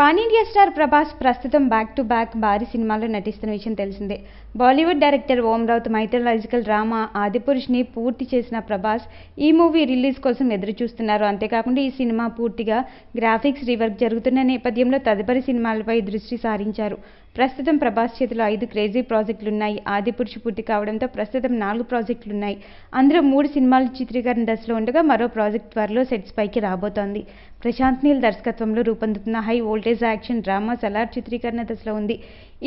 pan India star Prabhas ప్రస్తుతం back to back భారీ సినిమాల్లో నటిస్తున్న విషయం తెలిసిందే Bollywood director Om Raut mythological drama ఆదిపురుష్ని పూర్తి చేసిన ప్రభాస్ ఈ మూవీ రిలీజ్ కోసం ఎదురు చూస్తున్నారు అంతేకాకుండా ఈ సినిమా పూర్తిగా గ్రాఫిక్స్ రీవర్క్ జరుగుతున్న నేపథ్యంలో తదుపరి సినిమాలపై దృష్టి సారించారు ప్రస్తుతం ప్రభాస్ చేతిలో ఐదు క్రేజీ ప్రాజెక్టులున్నాయి ఆదిపురుష్ పూర్తి కావడంతో ప్రస్తుతం నాలుగు ప్రాజెక్టులున్నాయి అందులో మూడు సినిమాలు చిత్రీకరణ దశలో ఉండగా మరో ప్రాజెక్ట్ త్వరలో సెట్స్ పైకి రాబోతోంది ప్రశాంత్ నీల్ దర్శకత్వంలో రూపొందుతున్న high voltage action drama Salaar చిత్రీకరణ దశలో ఉంది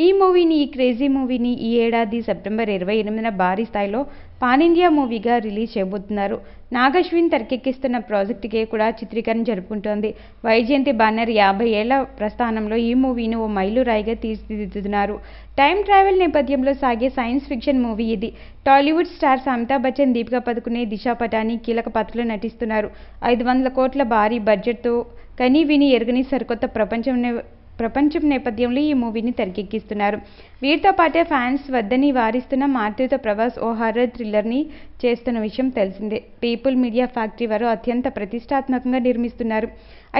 ఈ మూవీని ఈ క్రేజీ మూవీని ఈ ఏడాది సెప్టెంబర్ ఇరవై ఎనిమిదిన భారీ స్థాయిలో పాన్ ఇండియా మూవీగా రిలీజ్ చేయబోతున్నారు నాగశ్విన్ తెరకెక్కిస్తున్న ప్రాజెక్టుకే కూడా చిత్రీకరణ జరుపుకుంటోంది వైజయంతి బ్యానర్ యాభై ఏళ్ల ప్రస్థానంలో ఈ మూవీని ఓ మైలురాయిగా తీర్చిదిద్దుతున్నారు టైం ట్రావెల్ నేపథ్యంలో సాగే సైన్స్ ఫిక్షన్ మూవీ ఇది టాలీవుడ్ స్టార్స్ అమితాబ్ బచ్చన్ దీపికా పదుకునే దిశా పటాని కీలక పాత్రలో నటిస్తున్నారు ఐదు వందల కోట్ల భారీ బడ్జెట్తో కనీ విని ఎరుగని సరికొత్త ప్రపంచం ప్రపంచం నేపథ్యంలో ఈ మూవీని తెరకెక్కిస్తున్నారు వీరితో పాటే ఫ్యాన్స్ వద్దని వారిస్తున్న మారుతితో ప్రభాస్ ఓ హర్రర్ థ్రిల్లర్ని చేస్తున్న విషయం తెలిసిందే పీపుల్ మీడియా ఫ్యాక్టరీ వారు అత్యంత ప్రతిష్టాత్మకంగా నిర్మిస్తున్నారు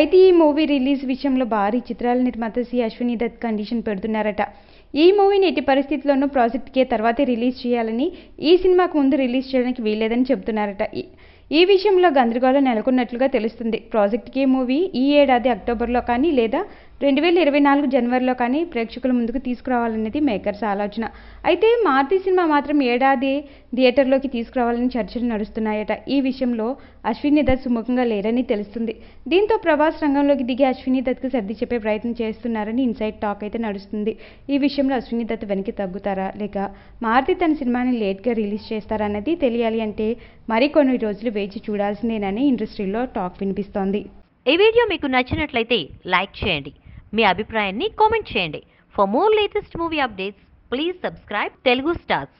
అయితే ఈ మూవీ రిలీజ్ విషయంలో భారీ చిత్రాల నిర్మాత సి అశ్విని దత్ కండిషన్ పెడుతున్నారట ఈ మూవీని ఎట్టి పరిస్థితుల్లోనూ ప్రాజెక్ట్కే తర్వాతే రిలీజ్ చేయాలని ఈ సినిమాకు ముందు రిలీజ్ చేయడానికి వీల్లేదని చెబుతున్నారట ఈ విషయంలో గందరగోళం నెలకొన్నట్లుగా తెలుస్తుంది కే మూవీ ఈ ఏడాది అక్టోబర్లో కానీ లేదా రెండు వేల ఇరవై నాలుగు జనవరిలో కానీ ప్రేక్షకుల ముందుకు తీసుకురావాలనేది మేకర్స్ ఆలోచన అయితే మారుతి సినిమా మాత్రం ఏడాది థియేటర్లోకి తీసుకురావాలని చర్చలు నడుస్తున్నాయట ఈ విషయంలో అశ్విని దత్ సుముఖంగా లేరని తెలుస్తుంది దీంతో ప్రభాస్ రంగంలోకి దిగి అశ్విని దత్కు సర్ది చెప్పే ప్రయత్నం చేస్తున్నారని ఇన్సైడ్ టాక్ అయితే నడుస్తుంది ఈ విషయంలో అశ్విని దత్ వెనక్కి తగ్గుతారా లేక మారుతి తన సినిమాని లేట్గా రిలీజ్ చేస్తారా అన్నది తెలియాలి అంటే మరికొన్ని రోజులు వేచి చూడాల్సిందేనని ఇండస్ట్రీలో టాక్ వినిపిస్తోంది ఈ వీడియో మీకు నచ్చినట్లయితే లైక్ చేయండి మీ అభిప్రాయాన్ని కామెంట్ చేయండి for more latest movie updates please subscribe Telugu stars